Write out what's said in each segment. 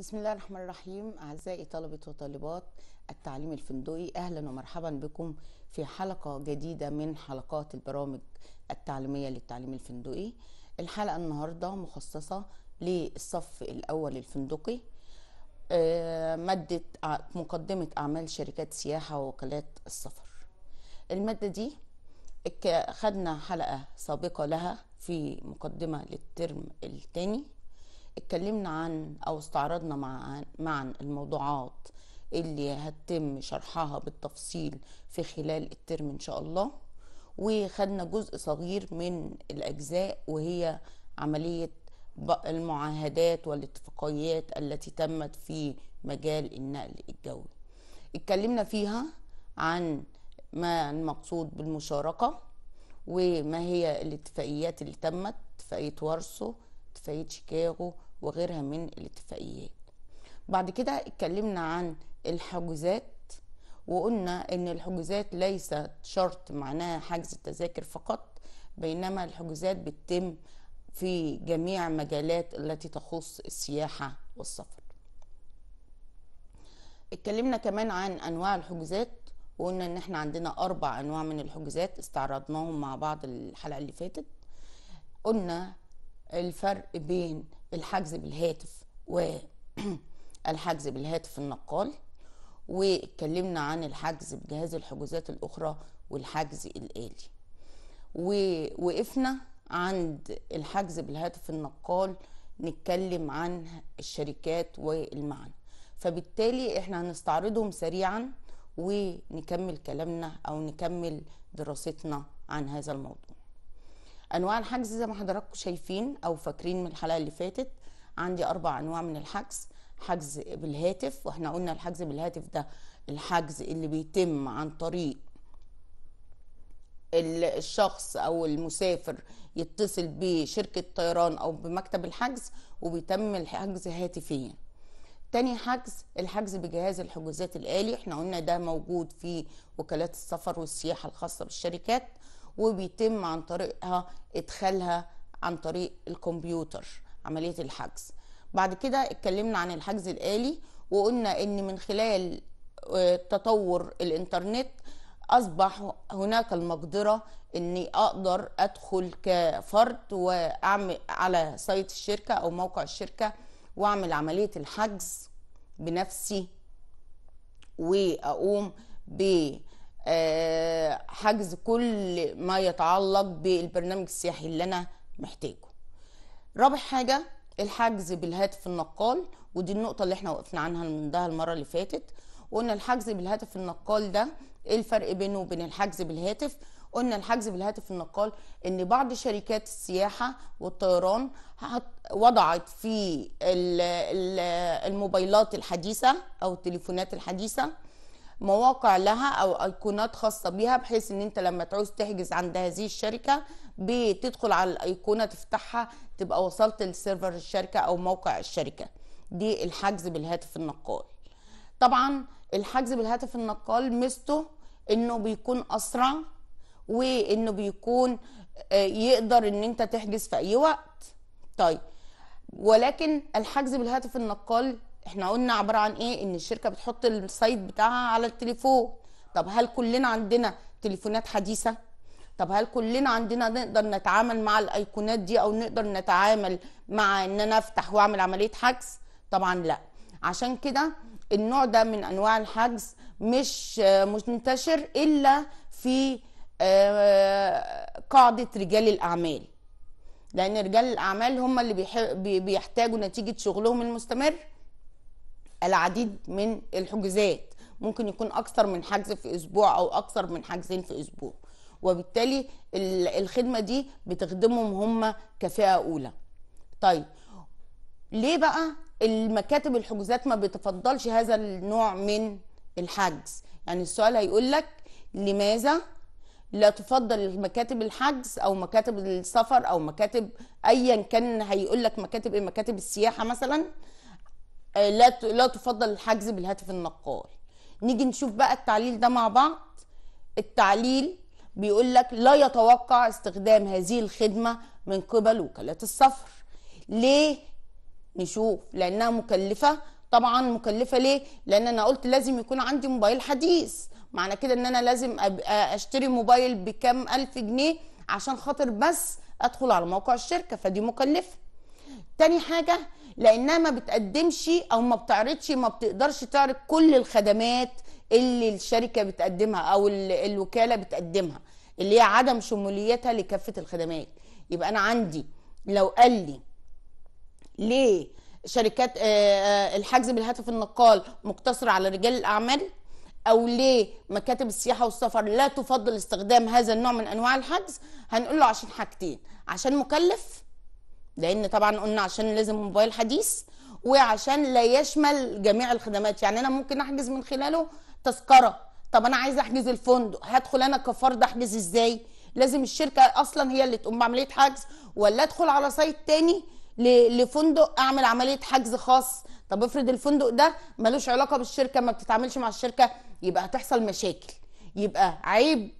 بسم الله الرحمن الرحيم أعزائي طلبة وطالبات التعليم الفندقي أهلا ومرحبا بكم في حلقة جديدة من حلقات البرامج التعليمية للتعليم الفندقي الحلقة النهاردة مخصصة للصف الأول الفندقي آه، مادة مقدمة أعمال شركات سياحة ووكالات السفر المادة دي خدنا حلقة سابقة لها في مقدمة للترم الثاني اتكلمنا عن او استعرضنا مع معا الموضوعات اللي هتتم شرحها بالتفصيل في خلال الترم ان شاء الله وخدنا جزء صغير من الاجزاء وهي عمليه المعاهدات والاتفاقيات التي تمت في مجال النقل الجوي اتكلمنا فيها عن ما المقصود بالمشاركه وما هي الاتفاقيات اللي تمت اتفاقيه وارسو اتفاقيه شيكاغو وغيرها من الاتفاقيات بعد كده اتكلمنا عن الحجوزات وقلنا ان الحجوزات ليست شرط معناها حجز التذاكر فقط بينما الحجوزات بتتم في جميع مجالات التي تخص السياحة والسفر اتكلمنا كمان عن انواع الحجوزات وقلنا ان احنا عندنا اربع انواع من الحجوزات استعرضناهم مع بعض الحلقة اللي فاتت قلنا الفرق بين الحجز بالهاتف والحجز بالهاتف النقال واتكلمنا عن الحجز بجهاز الحجوزات الاخرى والحجز الالي ووقفنا عند الحجز بالهاتف النقال نتكلم عن الشركات والمعنى فبالتالي احنا هنستعرضهم سريعا ونكمل كلامنا او نكمل دراستنا عن هذا الموضوع انواع الحجز زي ما حضراتكم شايفين او فاكرين من الحلقه اللي فاتت عندي اربع انواع من الحجز حجز بالهاتف واحنا قلنا الحجز بالهاتف ده الحجز اللي بيتم عن طريق الشخص او المسافر يتصل بشركه طيران او بمكتب الحجز وبيتم الحجز هاتفيا تاني حجز الحجز بجهاز الحجوزات الآلي احنا قلنا ده موجود في وكالات السفر والسياحة الخاصة بالشركات وبيتم عن طريقها ادخالها عن طريق الكمبيوتر عمليه الحجز بعد كده اتكلمنا عن الحجز الالي وقلنا ان من خلال آه، تطور الانترنت اصبح هناك المقدره اني اقدر ادخل كفرد واعمل على سايت الشركه او موقع الشركه واعمل عمليه الحجز بنفسي واقوم ب آه، حجز كل ما يتعلق بالبرنامج السياحي اللي انا محتاجه رابع حاجه الحجز بالهاتف النقال ودي النقطه اللي احنا وقفنا عنها منها المره اللي فاتت قلنا الحجز بالهاتف النقال ده ايه الفرق بينه وبين الحجز بالهاتف قلنا الحجز بالهاتف النقال ان بعض شركات السياحه والطيران وضعت في الموبايلات الحديثه او التليفونات الحديثه مواقع لها او ايقونات خاصه بيها بحيث ان انت لما تعوز تحجز عند هذه الشركه بتدخل على الايقونه تفتحها تبقى وصلت لسيرفر الشركه او موقع الشركه دي الحجز بالهاتف النقال طبعا الحجز بالهاتف النقال ميزته انه بيكون اسرع وانه بيكون آه، يقدر ان انت تحجز في اي وقت طيب ولكن الحجز بالهاتف النقال احنا قلنا عباره عن ايه ان الشركه بتحط السايت بتاعها على التليفون طب هل كلنا عندنا تليفونات حديثه طب هل كلنا عندنا نقدر نتعامل مع الايقونات دي او نقدر نتعامل مع ان انا افتح واعمل عمليه حجز طبعا لا عشان كده النوع ده من انواع الحجز مش منتشر الا في آه، قاعده رجال الاعمال لان رجال الاعمال هم اللي بيحتاجوا نتيجه شغلهم المستمر العديد من الحجوزات ممكن يكون اكثر من حجز في اسبوع او اكثر من حجزين في اسبوع وبالتالي الخدمه دي بتخدمهم هم كفئه اولى طيب ليه بقى المكاتب الحجوزات ما بتفضلش هذا النوع من الحجز يعني السؤال هيقول لك لماذا لا تفضل مكاتب الحجز او مكاتب السفر او مكاتب ايا كان هيقول لك مكاتب ايه مكاتب السياحه مثلا آه، لا لا تفضل الحجز بالهاتف النقال نيجي نشوف بقى التعليل ده مع بعض التعليل بيقول لك لا يتوقع استخدام هذه الخدمة من قبل وكالات السفر ليه نشوف لأنها مكلفة طبعا مكلفة ليه لأن أنا قلت لازم يكون عندي موبايل حديث معنى كده ان انا لازم ابقى اشتري موبايل بكام الف جنيه عشان خاطر بس ادخل على موقع الشركه فدي مكلفه تاني حاجه لانها ما بتقدمش او ما بتعرضش ما بتقدرش تعرض كل الخدمات اللي الشركه بتقدمها او الوكاله بتقدمها اللي هي عدم شموليتها لكافه الخدمات يبقى انا عندي لو قال لي ليه شركات آه، آه، الحجز بالهاتف النقال مقتصر على رجال الاعمال او ليه مكاتب السياحه والسفر لا تفضل استخدام هذا النوع من انواع الحجز هنقول له عشان حاجتين عشان مكلف لان طبعا قلنا عشان لازم موبايل حديث وعشان لا يشمل جميع الخدمات يعني انا ممكن احجز من خلاله تذكره طب انا عايز احجز الفندق هدخل انا كفرد احجز ازاي لازم الشركه اصلا هي اللي تقوم بعمليه حجز ولا ادخل على سايت تاني لفندق اعمل عمليه حجز خاص طب افرض الفندق ده ملوش علاقه بالشركه ما بتتعاملش مع الشركه يبقى هتحصل مشاكل يبقى عيب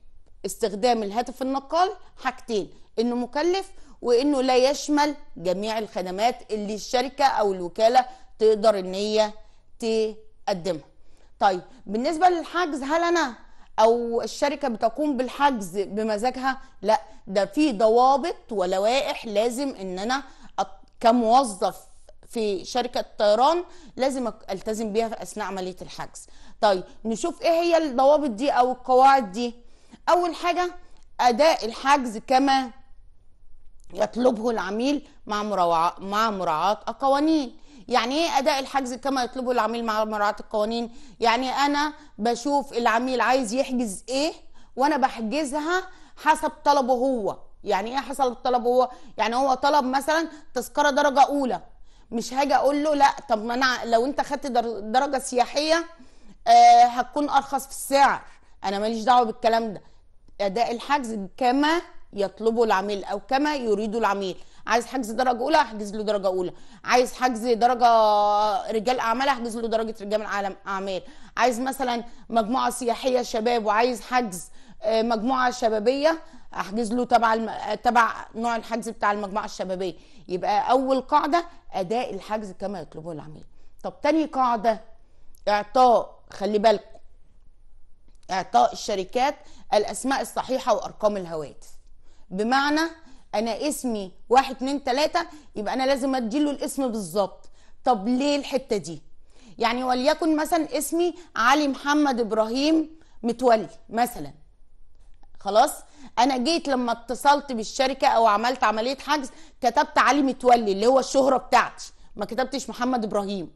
استخدام الهاتف النقال حاجتين انه مكلف وانه لا يشمل جميع الخدمات اللي الشركه او الوكاله تقدر ان هي تقدمها طيب بالنسبه للحجز هل انا او الشركه بتقوم بالحجز بمزاجها لا ده في ضوابط ولوائح لازم ان انا كموظف في شركه طيران لازم التزم بيها في اثناء عمليه الحجز طيب نشوف ايه هي الضوابط دي او القواعد دي اول حاجه اداء الحجز كما يطلبه العميل مع مع مراعاة القوانين يعني ايه اداء الحجز كما يطلبه العميل مع مراعاة القوانين يعني انا بشوف العميل عايز يحجز ايه وانا بحجزها حسب طلبه هو يعني ايه حسب طلبه هو يعني هو طلب مثلا تذكرة درجة اولى مش هاجي اقول له لا طب ما انا لو انت خدت درجة سياحية آه هتكون ارخص في السعر انا ماليش دعوه بالكلام ده اداء الحجز كما يطلبه العميل او كما يريده العميل عايز حجز درجه اولى احجز له درجه اولى عايز حجز درجه رجال اعمال احجز له درجه رجال اعمال عايز مثلا مجموعه سياحيه شباب وعايز حجز آه، مجموعه شبابيه احجز له تبع الم... آه، تبع نوع الحجز بتاع المجموعه الشبابيه يبقى اول قاعده اداء الحجز كما يطلبه العميل طب تاني قاعده اعطاء خلي بالكم اعطاء الشركات الاسماء الصحيحه وارقام الهواتف بمعنى انا اسمي واحد اتنين تلاته يبقى انا لازم اديله الاسم بالظبط طب ليه الحته دي يعني وليكن مثلا اسمي علي محمد ابراهيم متولي مثلا خلاص انا جيت لما اتصلت بالشركه او عملت عمليه حجز كتبت علي متولي اللي هو الشهره بتاعتي ما كتبتش محمد ابراهيم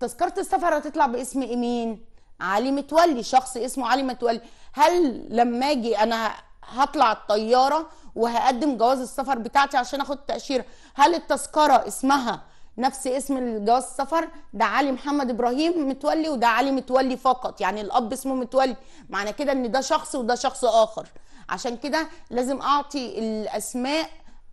تذكره السفر هتطلع باسم مين علي متولي شخص اسمه علي متولي هل لما اجي انا هطلع الطياره وهقدم جواز السفر بتاعتي عشان اخد تاشيره هل التذكره اسمها نفس اسم جواز السفر ده علي محمد ابراهيم متولي وده علي متولي فقط يعني الاب اسمه متولي معنى كده ان ده شخص وده شخص اخر عشان كده لازم اعطي الاسماء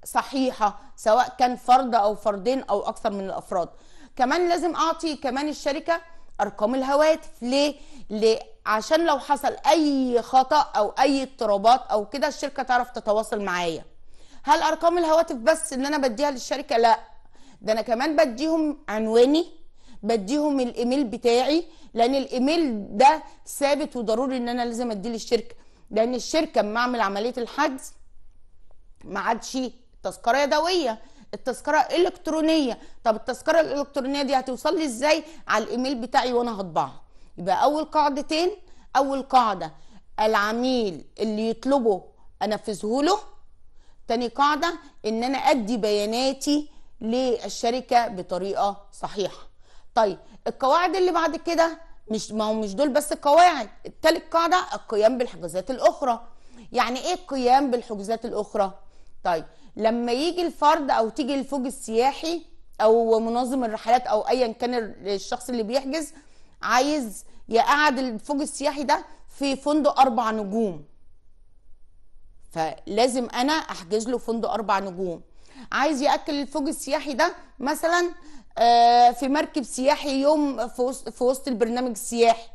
صحيحه سواء كان فرد او فردين او اكثر من الافراد كمان لازم اعطي كمان الشركه ارقام الهواتف ليه عشان لو حصل اي خطا او اي اضطرابات او كده الشركه تعرف تتواصل معايا هل ارقام الهواتف بس ان انا بديها للشركه لا ده انا كمان بديهم عنواني بديهم الايميل بتاعي لان الايميل ده ثابت وضروري ان انا لازم اديه للشركه لان الشركه اما اعمل عمليه الحجز ما عادش تذكره يدويه التذكره الكترونيه طب التذكره الالكترونيه دي هتوصل لي ازاي على الايميل بتاعي وانا هطبعها يبقى اول قاعدتين اول قاعده العميل اللي يطلبه انفذه له تاني قاعده ان انا ادي بياناتي للشركه بطريقه صحيحه طيب القواعد اللي بعد كده مش ما هو مش دول بس القواعد التالت قاعده القيام بالحجوزات الاخرى يعني ايه القيام بالحجوزات الاخرى طيب لما يجي الفرد او تيجي الفوج السياحي او منظم الرحلات او ايا كان الشخص اللي بيحجز عايز يقعد الفوج السياحي ده في فندق اربع نجوم فلازم انا احجز له فندق اربع نجوم عايز ياكل الفوج السياحي ده مثلا آه، في مركب سياحي يوم في وسط البرنامج السياحي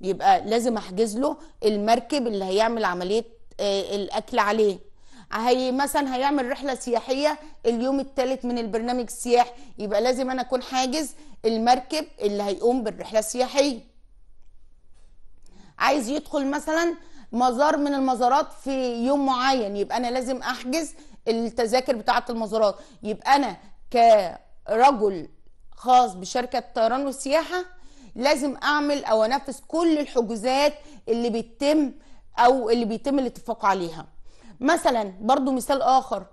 يبقى لازم احجز له المركب اللي هيعمل عمليه آه، الاكل عليه هي مثلا هيعمل رحله سياحيه اليوم الثالث من البرنامج السياحي يبقى لازم انا اكون حاجز المركب اللي هيقوم بالرحله السياحيه عايز يدخل مثلا مزار من المزارات في يوم معين يبقى انا لازم احجز التذاكر بتاعه المزارات يبقى انا كرجل خاص بشركه الطيران والسياحه لازم اعمل او انفذ كل الحجوزات اللي بتتم او اللي بيتم الاتفاق عليها مثلا برضو مثال اخر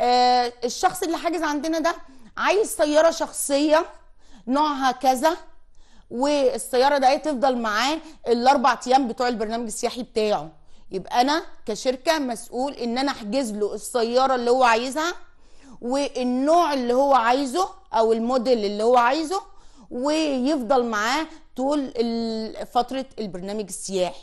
آه الشخص اللي حاجز عندنا ده عايز سياره شخصيه نوعها كذا والسياره ده تفضل معاه الاربع ايام بتوع البرنامج السياحي بتاعه يبقى انا كشركه مسؤول ان انا احجز له السياره اللي هو عايزها والنوع اللي هو عايزه او الموديل اللي هو عايزه ويفضل معاه طول فتره البرنامج السياحي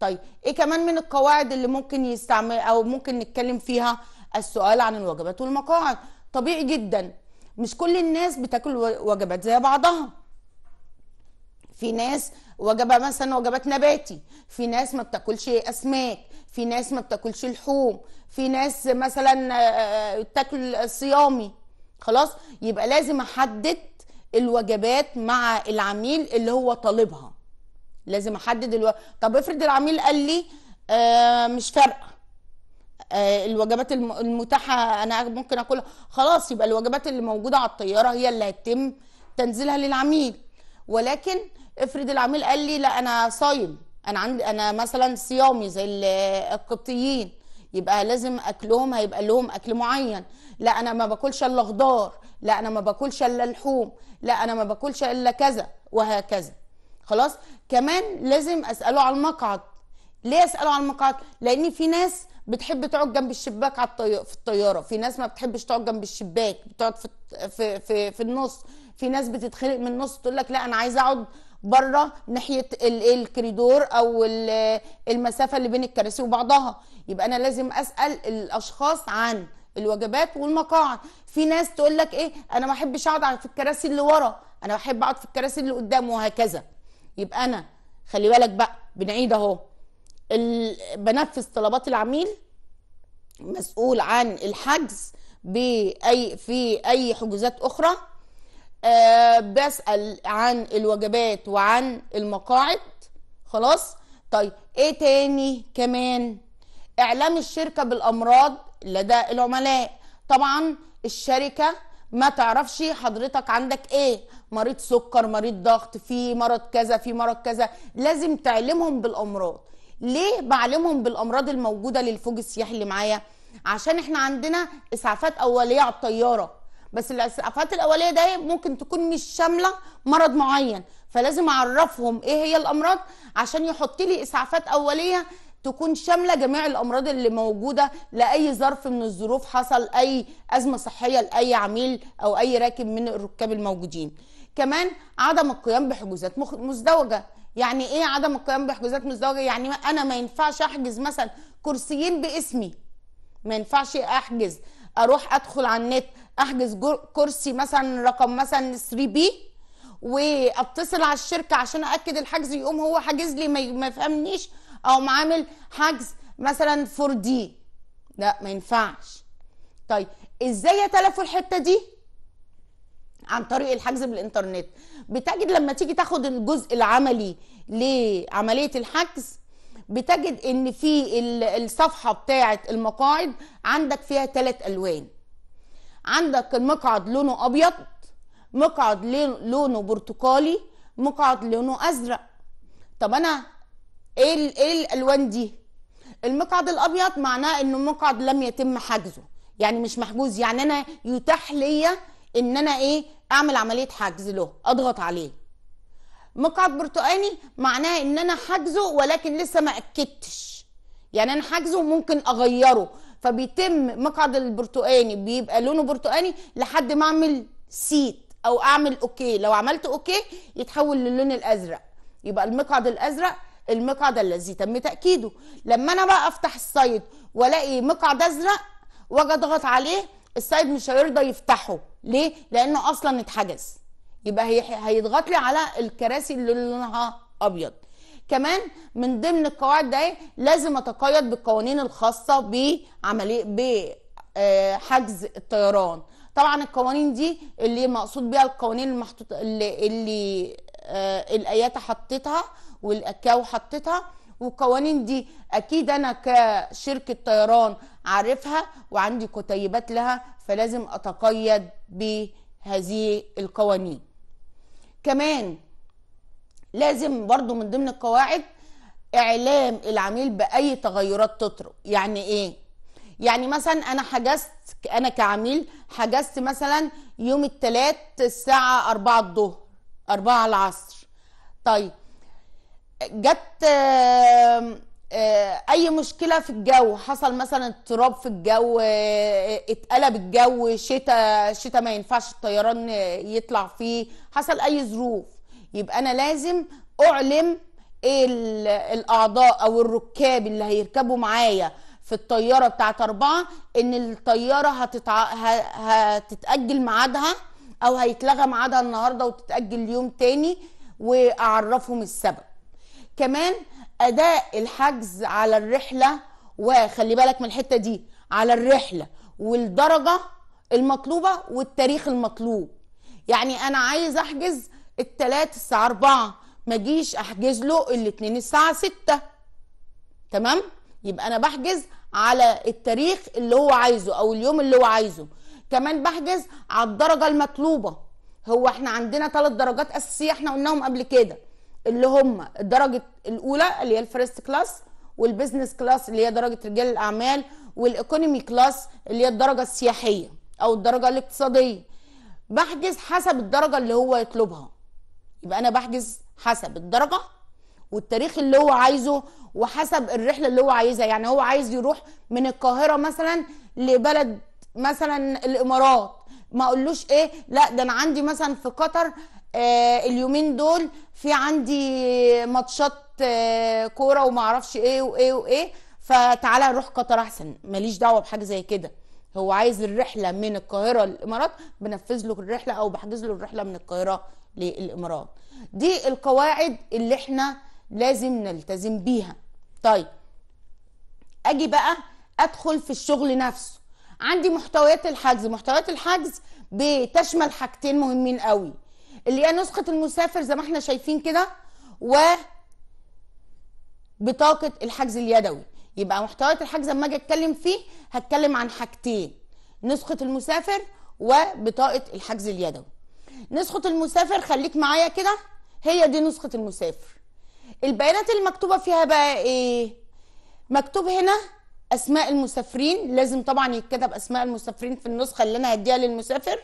طيب ايه كمان من القواعد اللي ممكن يستعمل او ممكن نتكلم فيها السؤال عن الوجبات والمقاعد طبيعي جدا مش كل الناس بتاكل وجبات زي بعضها في ناس وجبه مثلا وجبات نباتي في ناس ما بتاكلش اسماك في ناس ما بتاكلش لحوم في ناس مثلا بتاكل صيامي خلاص يبقى لازم احدد الوجبات مع العميل اللي هو طالبها لازم احدد الو... طب افرض العميل قال لي آه مش فارقه آه الوجبات المتاحه انا ممكن اكلها خلاص يبقى الوجبات اللي موجوده على الطياره هي اللي هيتم تنزيلها للعميل ولكن افرض العميل قال لي لا انا صايم انا عندي انا مثلا صيامي زي القبطيين يبقى لازم اكلهم هيبقى لهم اكل معين لا انا ما باكلش الا خضار لا انا ما باكلش الا لحوم لا انا ما باكلش الا كذا وهكذا خلاص كمان لازم اساله على المقعد ليه اساله على المقعد لان في ناس بتحب تقعد جنب الشباك على الطي... في الطياره في ناس ما بتحبش تقعد جنب الشباك بتقعد في في في, في النص في ناس بتتخلق من النص تقول لك لا انا عايزه اقعد بره ناحيه الكريدور او المسافه اللي بين الكراسي وبعضها يبقى انا لازم اسال الاشخاص عن الوجبات والمقاعد في ناس تقول لك ايه انا ما احبش اقعد في الكراسي اللي ورا انا بحب اقعد في الكراسي اللي قدام وهكذا يبقى انا خلي بالك بقى بنعيد اهو بنفذ طلبات العميل مسؤول عن الحجز باي في اي حجوزات اخرى أه بسال عن الوجبات وعن المقاعد خلاص طيب ايه تاني كمان اعلام الشركه بالامراض لدى العملاء طبعا الشركه ما تعرفش حضرتك عندك ايه مريض سكر مريض ضغط في مرض كذا في مرض كذا لازم تعلمهم بالامراض ليه بعلمهم بالامراض الموجوده للفوج السياحي اللي معايا عشان احنا عندنا اسعافات اوليه على الطياره بس الاسعافات الاوليه ده ممكن تكون مش شامله مرض معين فلازم اعرفهم ايه هي الامراض عشان يحط لي اسعافات اوليه تكون شامله جميع الامراض اللي موجوده لاي ظرف من الظروف حصل اي ازمه صحيه لاي عميل او اي راكب من الركاب الموجودين كمان عدم القيام بحجوزات مزدوجه يعني ايه عدم القيام بحجوزات مزدوجه يعني انا ما ينفعش احجز مثلا كرسيين باسمي ما ينفعش احجز اروح ادخل على النت احجز كرسي مثلا رقم مثلا 3 بي واتصل على الشركه عشان اكد الحجز يقوم هو حاجز لي ما يفهمنيش اقوم عامل حجز مثلا فور دي لا ما ينفعش طيب ازاي اتلفوا الحته دي عن طريق الحجز بالانترنت بتجد لما تيجي تاخد الجزء العملي لعمليه الحجز بتجد ان في الصفحه بتاعه المقاعد عندك فيها ثلاث الوان عندك المقعد لونه ابيض مقعد لونه برتقالي مقعد لونه ازرق طب انا ايه ايه الالوان دي المقعد الابيض معناه انه مقعد لم يتم حجزه يعني مش محجوز يعني انا يتاح ليا ان انا ايه اعمل عمليه حجز له اضغط عليه مقعد برتقاني معناه ان انا حجزه ولكن لسه ما اكدتش يعني انا حجزه وممكن اغيره فبيتم مقعد البرتقاني بيبقى لونه برتقاني لحد ما اعمل سيت او اعمل اوكي لو عملت اوكي يتحول للون الازرق يبقى المقعد الازرق المقعد الذي تم تأكيده لما أنا بقى أفتح السايد وألاقي مقعد أزرق وأجي أضغط عليه السايد مش هيرضى يفتحه ليه؟ لأنه أصلا اتحجز يبقى هيضغط لي على الكراسي اللي لونها أبيض كمان من ضمن القواعد ده إيه؟ لازم أتقيد بالقوانين الخاصة بعملية آه، بحجز الطيران طبعا القوانين دي اللي مقصود بيها القوانين المحطوطة اللي, اللي آه الايات حطيتها والاكاو حطيتها والقوانين دي اكيد انا كشركه طيران عارفها وعندي كتيبات لها فلازم اتقيد بهذه القوانين كمان لازم برضو من ضمن القواعد اعلام العميل باي تغيرات تطرق يعني ايه يعني مثلا انا حجزت انا كعميل حجزت مثلا يوم الثلاث الساعه 4 الظهر 4 العصر طيب جت آه، اي مشكله في الجو حصل مثلا اضطراب في الجو آه، آه، اتقلب الجو شتاء شتاء ما ينفعش الطيران يطلع فيه حصل اي ظروف يبقى انا لازم اعلم الاعضاء او الركاب اللي هيركبوا معايا في الطياره بتاعت اربعه ان الطياره هتتع... هتتاجل ميعادها او هيتلغى ميعادها النهارده وتتاجل ليوم تاني واعرفهم السبب كمان اداء الحجز على الرحله وخلي بالك من الحته دي على الرحله والدرجه المطلوبه والتاريخ المطلوب يعني انا عايز احجز الثلاث الساعه 4 ما اجيش احجز له الاثنين الساعه 6 تمام يبقى انا بحجز على التاريخ اللي هو عايزه او اليوم اللي هو عايزه كمان بحجز على الدرجه المطلوبه هو احنا عندنا ثلاث درجات اساسيه احنا قلناهم قبل كده اللي هم الدرجه الاولى اللي هي الفيرست كلاس والبيزنس كلاس اللي هي درجه رجال الاعمال والايكونومي كلاس اللي هي الدرجه السياحيه او الدرجه الاقتصاديه بحجز حسب الدرجه اللي هو يطلبها يبقى انا بحجز حسب الدرجه والتاريخ اللي هو عايزه وحسب الرحله اللي هو عايزها يعني هو عايز يروح من القاهره مثلا لبلد مثلا الامارات ما اقولوش ايه لا ده انا عندي مثلا في قطر آه، اليومين دول في عندي ماتشات آه، كوره وما اعرفش ايه وايه وايه فتعالى نروح قطر احسن ماليش دعوه بحاجه زي كده هو عايز الرحله من القاهره للامارات بنفذ له الرحله او بحجز له الرحله من القاهره للامارات دي القواعد اللي احنا لازم نلتزم بيها طيب اجي بقى ادخل في الشغل نفسه عندي محتويات الحجز محتويات الحجز بتشمل حاجتين مهمين قوي اللي هي نسخه المسافر زي ما احنا شايفين كده و بطاقه الحجز اليدوي يبقى محتويات الحجز لما اجي اتكلم فيه هتكلم عن حاجتين نسخه المسافر وبطاقه الحجز اليدوي نسخه المسافر خليك معايا كده هي دي نسخه المسافر البيانات المكتوبه فيها بقى ايه مكتوب هنا اسماء المسافرين لازم طبعا يتكتب اسماء المسافرين في النسخه اللي انا هديها للمسافر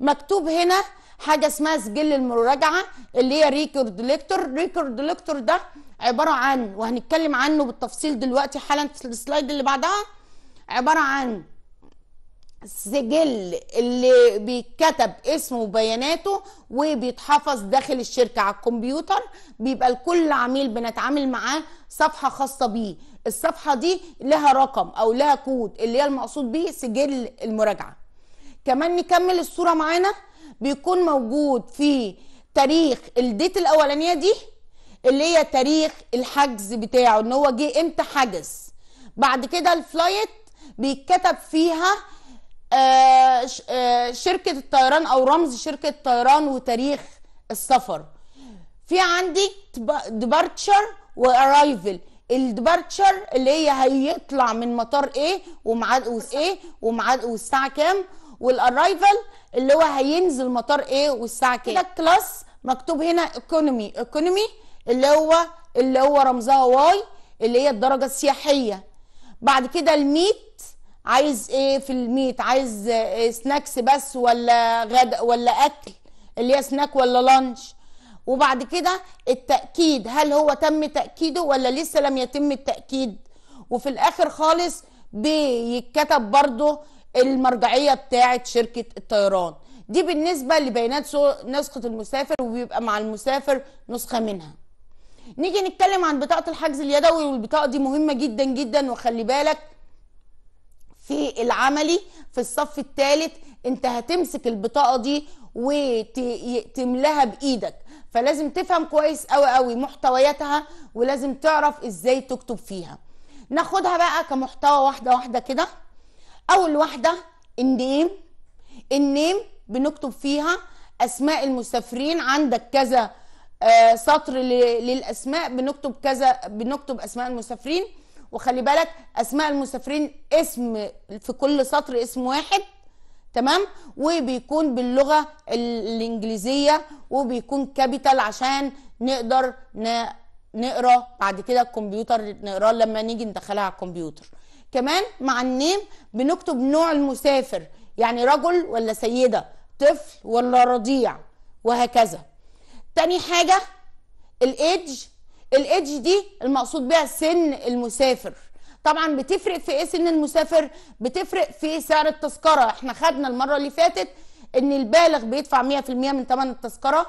مكتوب هنا حاجه اسمها سجل المراجعه اللي هي ريكورد ليكتور ريكورد ليكتور ده عباره عن وهنتكلم عنه بالتفصيل دلوقتي حالا في السلايد اللي بعدها عباره عن سجل اللي بيتكتب اسمه وبياناته وبيتحفظ داخل الشركه على الكمبيوتر بيبقى لكل عميل بنتعامل معاه صفحه خاصه بيه الصفحه دي لها رقم او لها كود اللي هي المقصود بيه سجل المراجعه كمان نكمل الصوره معانا بيكون موجود في تاريخ الديت الاولانيه دي اللي هي تاريخ الحجز بتاعه ان هو جه امتى حجز بعد كده الفلايت بيتكتب فيها آه، آه، شركه الطيران او رمز شركه الطيران وتاريخ السفر في عندي ديبارتشر وارايفل الديبارتشر اللي هي هيطلع من مطار ايه وميعاد ايه وميعاد والساعه كام والارايفل اللي هو هينزل مطار ايه والساعه كام كده كلاس مكتوب هنا ايكونومي ايكونومي اللي هو اللي هو رمزها واي اللي هي الدرجه السياحيه بعد كده الميت عايز ايه في الميت عايز سناكس بس ولا غدا ولا اكل اللي هي سناك ولا لانش وبعد كده التاكيد هل هو تم تاكيده ولا لسه لم يتم التاكيد وفي الاخر خالص بيتكتب برضه المرجعيه بتاعه شركه الطيران دي بالنسبه لبيانات نسخه المسافر وبيبقى مع المسافر نسخه منها نيجي نتكلم عن بطاقه الحجز اليدوي والبطاقه دي مهمه جدا جدا وخلي بالك في العملي في الصف الثالث انت هتمسك البطاقه دي وتملاها بايدك فلازم تفهم كويس قوي قوي محتوياتها ولازم تعرف ازاي تكتب فيها ناخدها بقى كمحتوى واحده واحده كده اول واحده النيم النيم بنكتب فيها اسماء المسافرين عندك كذا آه، سطر للاسماء بنكتب كذا بنكتب اسماء المسافرين وخلي بالك اسماء المسافرين اسم في كل سطر اسم واحد تمام وبيكون باللغه الانجليزيه وبيكون كابيتال عشان نقدر نقرا بعد كده الكمبيوتر نقراه لما نيجي ندخلها على الكمبيوتر كمان مع النيم بنكتب نوع المسافر يعني رجل ولا سيدة طفل ولا رضيع وهكذا تاني حاجة الايدج الايدج دي المقصود بها سن المسافر طبعا بتفرق في ايه سن المسافر بتفرق في سعر التذكرة احنا خدنا المرة اللي فاتت ان البالغ بيدفع 100% من ثمن التذكرة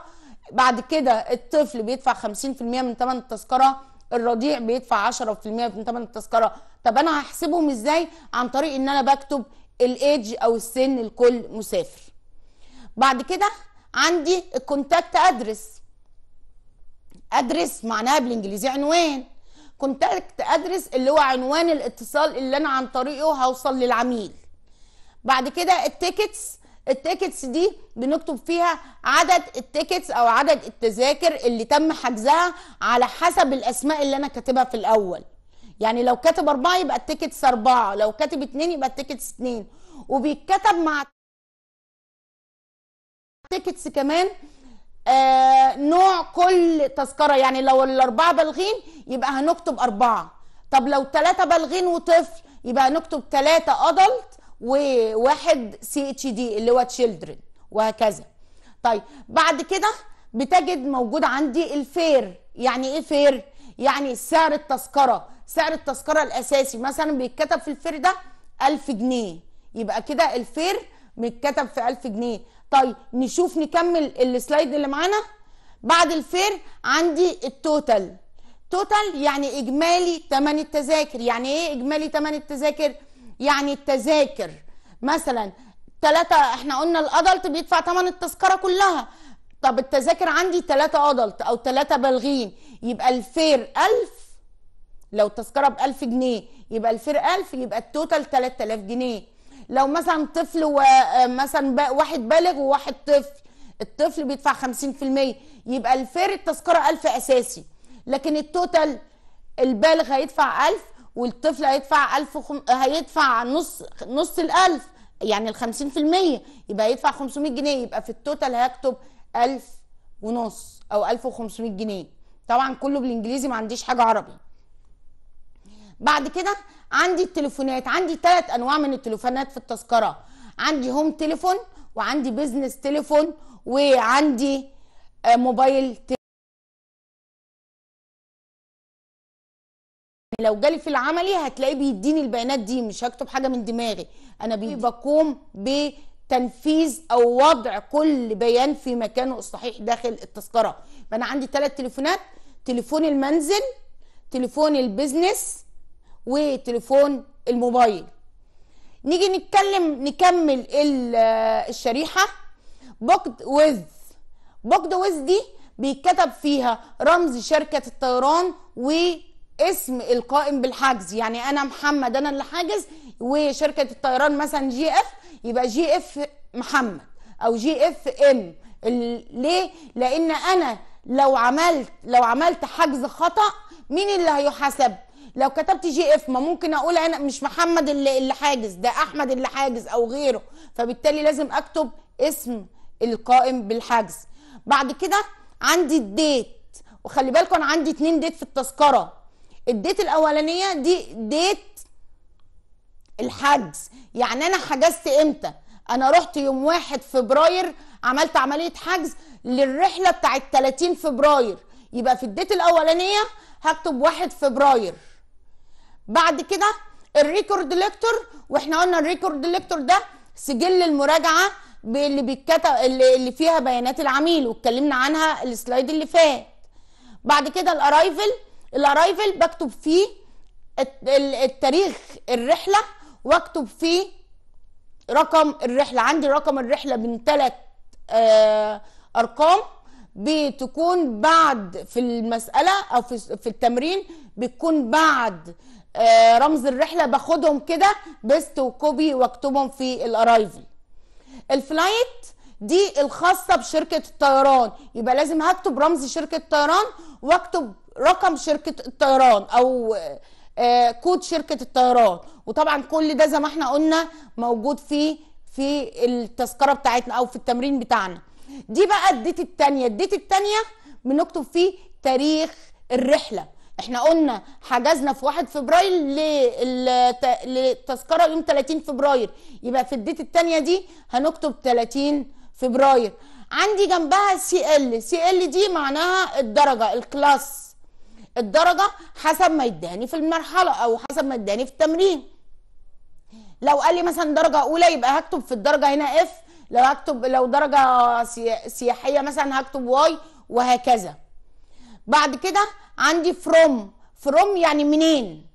بعد كده الطفل بيدفع 50% من ثمن التذكرة الرضيع بيدفع 10% من ثمن التذكره طب انا هحسبهم ازاي عن طريق ان انا بكتب الايدج او السن لكل مسافر بعد كده عندي الكونتاكت ادرس ادرس معناها بالانجليزي عنوان كونتاكت ادرس اللي هو عنوان الاتصال اللي انا عن طريقه هوصل للعميل بعد كده التيكتس التيكتس دي بنكتب فيها عدد التيكتس او عدد التذاكر اللي تم حجزها على حسب الاسماء اللي انا كاتبها في الاول يعني لو كاتب أربعة يبقى التيكتس أربعة لو كاتب اتنين يبقى التيكتس اتنين وبيتكتب مع التيكتس كمان آه نوع كل تذكرة يعني لو الأربعة بالغين يبقى هنكتب أربعة طب لو ثلاثة بالغين وطفل يبقى هنكتب ثلاثة أدلت وواحد سي اتش دي اللي هو تشيلدرن وهكذا طيب بعد كده بتجد موجود عندي الفير يعني ايه فير يعني سعر التذكره سعر التذكره الاساسي مثلا بيتكتب في الفير ده 1000 جنيه يبقى كده الفير متكتب في 1000 جنيه طيب نشوف نكمل السلايد اللي معانا بعد الفير عندي التوتال توتال يعني اجمالي ثمن التذاكر يعني ايه اجمالي ثمن التذاكر يعني التذاكر مثلا ثلاثة احنا قلنا الادلت بيدفع ثمن التذكرة كلها طب التذاكر عندي ثلاثة ادلت او ثلاثة بالغين يبقى الفير 1000 لو التذكرة ب 1000 جنيه يبقى الفير 1000 يبقى التوتال 3000 جنيه لو مثلا طفل ومثلا واحد بالغ وواحد طفل الطفل بيدفع 50% يبقى الفير التذكرة 1000 اساسي لكن التوتال البالغ هيدفع 1000 والطفل هيدفع ألف وخم... هيدفع نص نص ال1000 يعني ال 50% يبقى هيدفع 500 جنيه يبقى في التوتال هيكتب 1000 ونص او 1500 جنيه طبعا كله بالانجليزي ما عنديش حاجه عربي بعد كده عندي التليفونات عندي ثلاث انواع من التليفونات في التذكره عندي هوم تليفون وعندي بيزنس تليفون وعندي موبايل آه، تليفون لو جالي في العملي هتلاقيه بيديني البيانات دي مش هكتب حاجه من دماغي انا بقوم بتنفيذ او وضع كل بيان في مكانه الصحيح داخل التذكره ما انا عندي ثلاث تليفونات تليفون المنزل تليفون البيزنس وتليفون الموبايل نيجي نتكلم نكمل الشريحه بوكد ويز بوكد ويز دي بيتكتب فيها رمز شركه الطيران و اسم القائم بالحجز يعني انا محمد انا اللي حاجز وشركه الطيران مثلا جي اف يبقى جي اف محمد او جي اف ام ليه لان انا لو عملت لو عملت حجز خطا مين اللي هيحاسب لو كتبت جي اف ما ممكن اقول انا مش محمد اللي, اللي حاجز ده احمد اللي حاجز او غيره فبالتالي لازم اكتب اسم القائم بالحجز بعد كده عندي الديت وخلي بالكم انا عندي اتنين ديت في التذكره الديت الاولانيه دي ديت الحجز يعني انا حجزت امتى انا رحت يوم 1 فبراير عملت عمليه حجز للرحله بتاعه 30 فبراير يبقى في الديت الاولانيه هكتب 1 فبراير بعد كده الريكورد ليكتور واحنا قلنا الريكورد ليكتور ده سجل المراجعه اللي بيتكتب اللي فيها بيانات العميل واتكلمنا عنها السلايد اللي فات بعد كده الارايفل الارايفل بكتب فيه التاريخ الرحله واكتب فيه رقم الرحله عندي رقم الرحله من ثلاث آه، ارقام بتكون بعد في المساله او في في التمرين بتكون بعد آه، رمز الرحله باخدهم كده بيست وكوبي واكتبهم في الارايفل الفلايت دي الخاصه بشركه الطيران يبقى لازم هكتب رمز شركه الطيران واكتب رقم شركه الطيران او آه، كود شركه الطيران وطبعا كل ده زي ما احنا قلنا موجود في في التذكره بتاعتنا او في التمرين بتاعنا دي بقى الديت التانية الديت التانية بنكتب فيه تاريخ الرحلة احنا قلنا حجزنا في 1 فبراير للتذكرة يوم 30 فبراير يبقى في الديت التانية دي هنكتب 30 فبراير عندي جنبها سي ال سي ال دي معناها الدرجة الكلاس الدرجه حسب ما يداني في المرحله او حسب ما يداني في التمرين لو قال لي مثلا درجه اولى يبقى هكتب في الدرجه هنا اف لو هكتب لو درجه سياحيه مثلا هكتب واي وهكذا بعد كده عندي فروم فروم يعني منين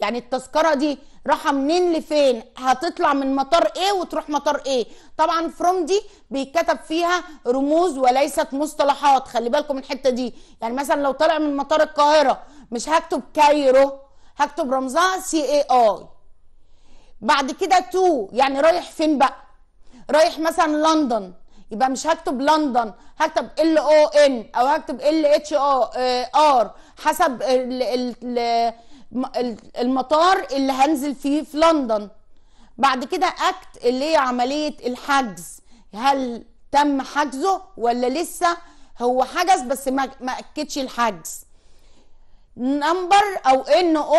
يعني التذكره دي رايحه منين لفين هتطلع من مطار ايه وتروح مطار ايه طبعا فروم دي بيتكتب فيها رموز وليست مصطلحات خلي بالكم من الحته دي يعني مثلا لو طالع من مطار القاهره مش هكتب كايرو هكتب رمزها سي اي اي بعد كده تو يعني رايح فين بقى رايح مثلا لندن يبقى مش هكتب لندن هكتب ال او ان او هكتب ال اتش او ار حسب ال ال المطار اللي هنزل فيه في لندن بعد كده اكت اللي هي عمليه الحجز هل تم حجزه ولا لسه هو حجز بس ما اكدش الحجز نمبر او ان او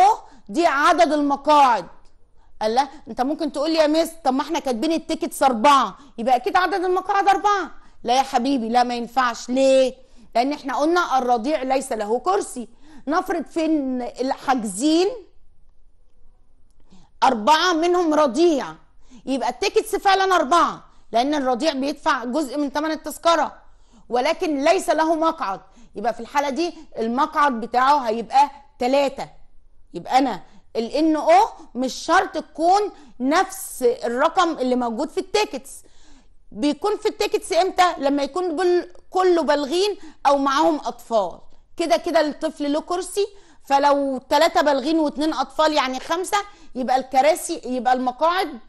دي عدد المقاعد قال الله انت ممكن تقول لي يا مس طب ما احنا كاتبين التيكتس اربعه يبقى اكيد عدد المقاعد اربعه لا يا حبيبي لا ما ينفعش ليه لان احنا قلنا الرضيع ليس له كرسي نفرض فين الحاجزين أربعة منهم رضيع يبقى التيكتس فعلا أربعة لأن الرضيع بيدفع جزء من ثمن التذكرة ولكن ليس له مقعد يبقى في الحالة دي المقعد بتاعه هيبقى ثلاثة يبقى أنا ال إن او مش شرط تكون نفس الرقم اللي موجود في التيكتس بيكون في التيكتس امتى لما يكون كله بالغين او معاهم اطفال كده كده الطفل له كرسي فلو ثلاثة بالغين واثنين أطفال يعني خمسة يبقى الكراسي يبقى المقاعد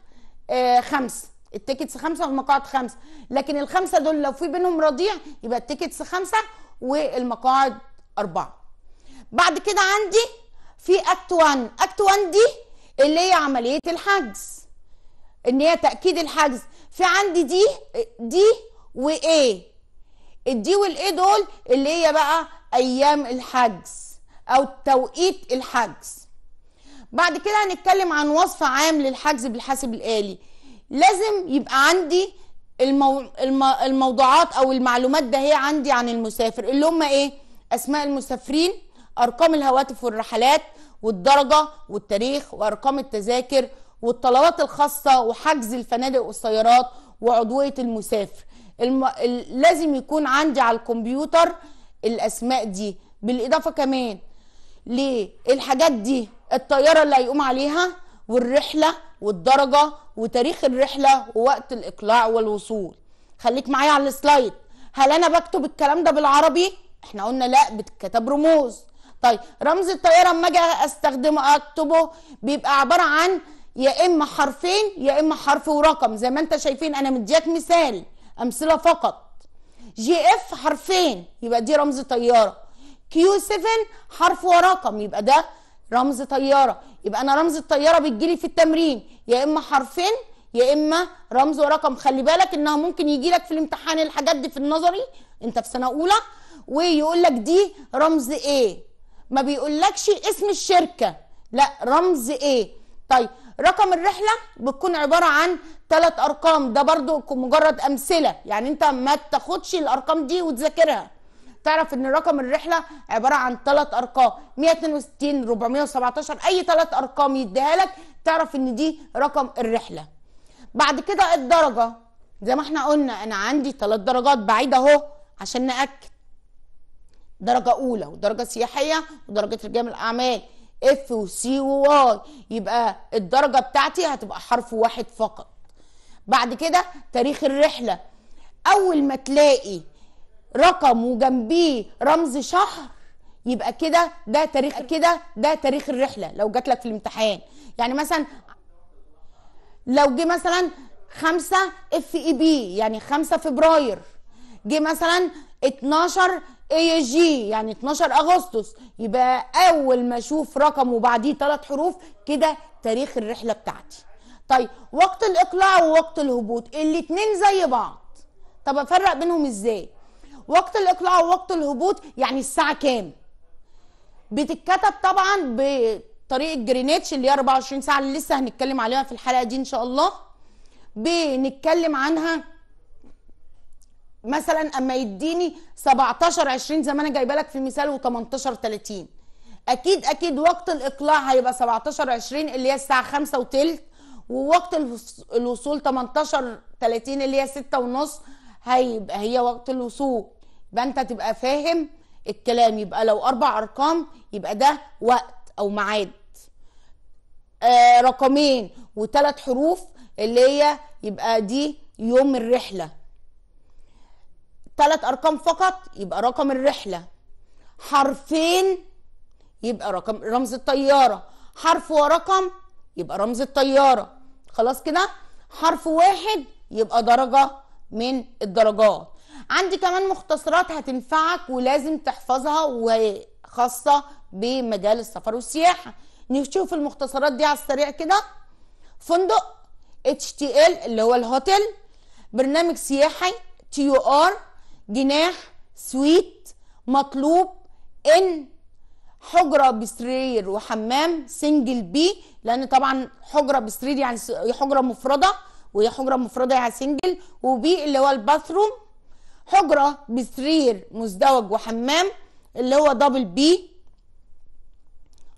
آه، خمسة التيكتس خمسة والمقاعد خمسة لكن الخمسة دول لو في بينهم رضيع يبقى التيكتس خمسة والمقاعد أربعة بعد كده عندي في أكت 1 أكت 1 دي اللي هي عملية الحجز إن هي تأكيد الحجز في عندي دي دي وإيه الدي والإيه دول اللي هي بقى ايام الحجز او توقيت الحجز بعد كده هنتكلم عن وصف عام للحجز بالحاسب الالي لازم يبقى عندي المو... الم... الموضوعات او المعلومات ده هي عندي عن المسافر اللي هم ايه اسماء المسافرين ارقام الهواتف والرحلات والدرجه والتاريخ وارقام التذاكر والطلبات الخاصه وحجز الفنادق والسيارات وعضويه المسافر الم... لازم يكون عندي على الكمبيوتر الاسماء دي بالاضافه كمان للحاجات دي الطياره اللي هيقوم عليها والرحله والدرجه وتاريخ الرحله ووقت الاقلاع والوصول خليك معايا على السلايد هل انا بكتب الكلام ده بالعربي احنا قلنا لا بتكتب رموز طيب رمز الطياره اما اجي استخدمه اكتبه بيبقى عباره عن يا اما حرفين يا اما حرف ورقم زي ما انت شايفين انا مديك مثال امثله فقط جي اف حرفين يبقى دي رمز طياره كيو 7 حرف ورقم يبقى ده رمز طياره يبقى انا رمز الطياره بتجيلي في التمرين يا اما حرفين يا اما رمز ورقم خلي بالك انها ممكن يجي لك في الامتحان الحاجات دي في النظري انت في سنه اولى ويقول لك دي رمز ايه ما بيقولكش اسم الشركه لا رمز ايه طيب رقم الرحله بتكون عباره عن ثلاث ارقام ده برضو مجرد امثله يعني انت ما تاخدش الارقام دي وتذاكرها تعرف ان رقم الرحله عباره عن ثلاث ارقام 162 417 اي ثلاث ارقام يديها لك تعرف ان دي رقم الرحله بعد كده الدرجه زي ما احنا قلنا انا عندي ثلاث درجات بعيد اهو عشان ناكد درجه اولى ودرجه سياحيه ودرجه رجال الاعمال اف وسي وواي يبقى الدرجه بتاعتي هتبقى حرف واحد فقط بعد كده تاريخ الرحله اول ما تلاقي رقم وجنبيه رمز شهر يبقى كده ده تاريخ كده ده تاريخ الرحله لو جات لك في الامتحان يعني مثلا لو جه مثلا 5 اف اي بي يعني 5 فبراير جه مثلا 12 اي جي يعني 12 اغسطس يبقى اول ما اشوف رقم وبعديه ثلاث حروف كده تاريخ الرحله بتاعتي طيب وقت الاقلاع ووقت الهبوط الاثنين زي بعض طب افرق بينهم ازاي وقت الاقلاع ووقت الهبوط يعني الساعه كام بتتكتب طبعا بطريقه جرينيتش اللي هي 24 ساعه اللي لسه هنتكلم عليها في الحلقه دي ان شاء الله بنتكلم عنها مثلا اما يديني 17 20 زي ما انا جايبه لك في مثال و18 30 اكيد اكيد وقت الاقلاع هيبقى 17 20 اللي هي الساعه 5 وثلث ووقت الوصول 18 30 اللي هي 6 ونص هيبقى هي وقت الوصول يبقى انت تبقى فاهم الكلام يبقى لو اربع ارقام يبقى ده وقت او ميعاد آه رقمين وثلاث حروف اللي هي يبقى دي يوم الرحله ثلاث ارقام فقط يبقى رقم الرحله حرفين يبقى رقم رمز الطياره حرف ورقم يبقى رمز الطياره خلاص كده حرف واحد يبقى درجه من الدرجات عندي كمان مختصرات هتنفعك ولازم تحفظها وخاصه بمجال السفر والسياحه نشوف المختصرات دي على السريع كده فندق اتش تي ال اللي هو الهوتيل برنامج سياحي تي يو ار جناح سويت مطلوب ان حجره بسرير وحمام سنجل بي لان طبعا حجره بسرير يعني حجره مفرده وهي حجره مفرده يعني سنجل وبي اللي هو الباثروم حجره بسرير مزدوج وحمام اللي هو دبل بي